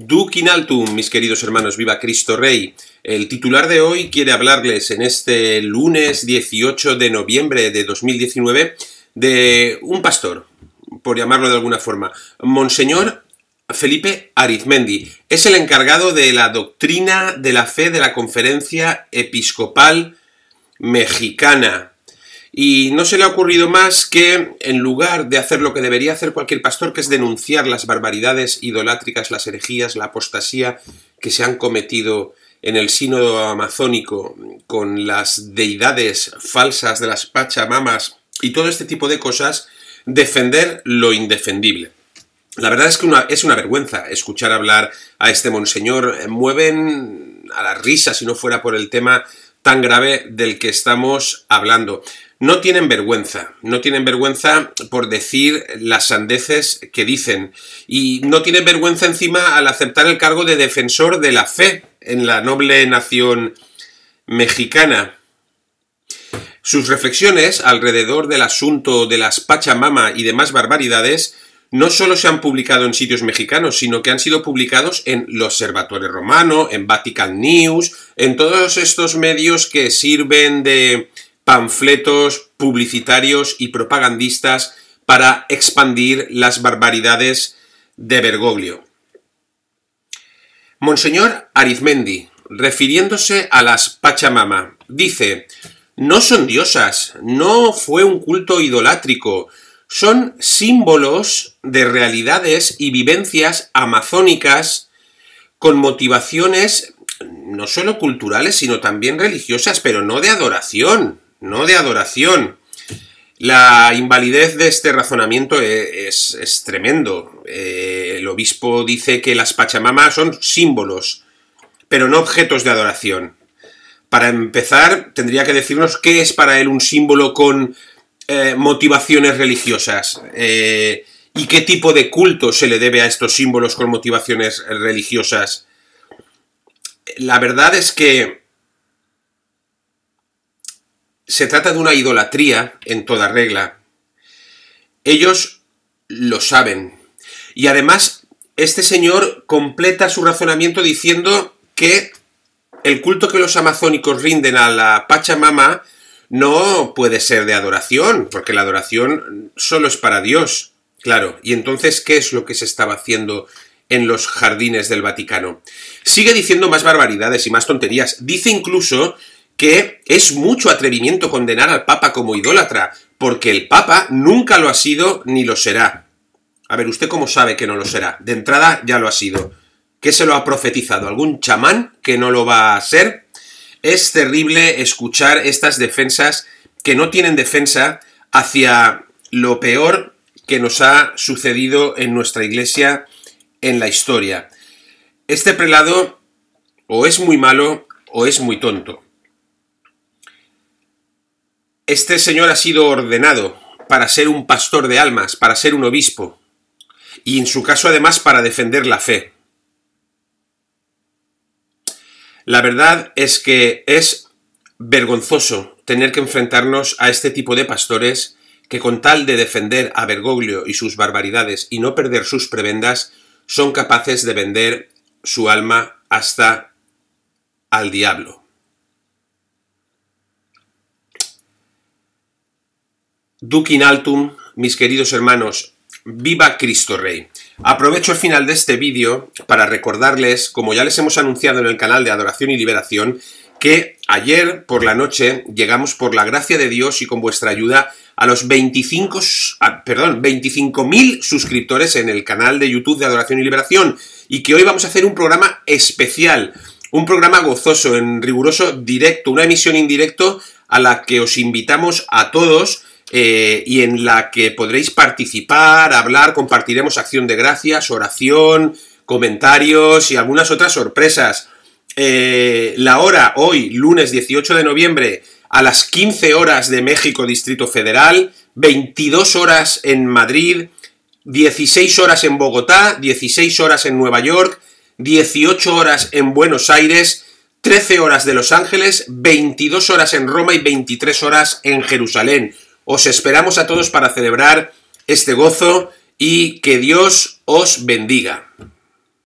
Duke Inaltum, mis queridos hermanos, viva Cristo Rey. El titular de hoy quiere hablarles en este lunes 18 de noviembre de 2019 de un pastor, por llamarlo de alguna forma, Monseñor Felipe Arizmendi. Es el encargado de la doctrina de la fe de la Conferencia Episcopal Mexicana. Y no se le ha ocurrido más que, en lugar de hacer lo que debería hacer cualquier pastor, que es denunciar las barbaridades idolátricas, las herejías, la apostasía que se han cometido en el sínodo amazónico con las deidades falsas de las pachamamas y todo este tipo de cosas, defender lo indefendible. La verdad es que es una vergüenza escuchar hablar a este monseñor. Mueven a la risa si no fuera por el tema tan grave del que estamos hablando. No tienen vergüenza, no tienen vergüenza por decir las sandeces que dicen y no tienen vergüenza encima al aceptar el cargo de defensor de la fe en la noble nación mexicana. Sus reflexiones alrededor del asunto de las Pachamama y demás barbaridades no solo se han publicado en sitios mexicanos, sino que han sido publicados en el Observatorio Romano, en Vatican News, en todos estos medios que sirven de panfletos publicitarios y propagandistas para expandir las barbaridades de Bergoglio. Monseñor Arizmendi, refiriéndose a las Pachamama, dice, no son diosas, no fue un culto idolátrico, son símbolos de realidades y vivencias amazónicas con motivaciones no solo culturales, sino también religiosas, pero no de adoración, no de adoración. La invalidez de este razonamiento e, es, tremendo. Eh, el obispo dice que las pachamamas son símbolos, pero no objetos de adoración. Para empezar, tendría que decirnos qué es para él un símbolo con eh, motivaciones religiosas eh, y qué tipo de culto se le debe a estos símbolos con motivaciones religiosas. La verdad es que se trata de una idolatría en toda regla. Ellos lo saben. Y además, este señor completa su razonamiento diciendo que el culto que los amazónicos rinden a la Pachamama no puede ser de adoración, porque la adoración solo es para Dios. Claro, y entonces, ¿qué es lo que se estaba haciendo en los jardines del Vaticano? Sigue diciendo más barbaridades y más tonterías. Dice incluso que es mucho atrevimiento condenar al Papa como idólatra, porque el Papa nunca lo ha sido ni lo será. A ver, ¿usted cómo sabe que no lo será? De entrada ya lo ha sido. ¿Qué se lo ha profetizado? ¿Algún chamán que no lo va a ser? Es terrible escuchar estas defensas que no tienen defensa hacia lo peor que nos ha sucedido en nuestra iglesia en la historia. Este prelado o es muy malo o es muy tonto. Este señor ha sido ordenado para ser un pastor de almas, para ser un obispo, y en su caso además para defender la fe. La verdad es que es vergonzoso tener que enfrentarnos a este tipo de pastores que con tal de defender a Bergoglio y sus barbaridades y no perder sus prebendas, son capaces de vender su alma hasta al diablo. Duque in altum, mis queridos hermanos, Viva Cristo Rey. Aprovecho el final de este vídeo para recordarles, como ya les hemos anunciado en el canal de Adoración y Liberación, que ayer por la noche llegamos por la gracia de Dios y con vuestra ayuda a los 25, perdón, 25.000 suscriptores en el canal de YouTube de Adoración y Liberación y que hoy vamos a hacer un programa especial, un programa gozoso, en riguroso directo, una emisión indirecto a la que os invitamos a todos eh, y en la que podréis participar, hablar, compartiremos acción de gracias, oración, comentarios y algunas otras sorpresas. Eh, la hora hoy, lunes 18 de noviembre, a las 15 horas de México, Distrito Federal, 22 horas en Madrid, 16 horas en Bogotá, 16 horas en Nueva York, 18 horas en Buenos Aires, 13 horas de Los Ángeles, 22 horas en Roma y 23 horas en Jerusalén. Os esperamos a todos para celebrar este gozo y que Dios os bendiga.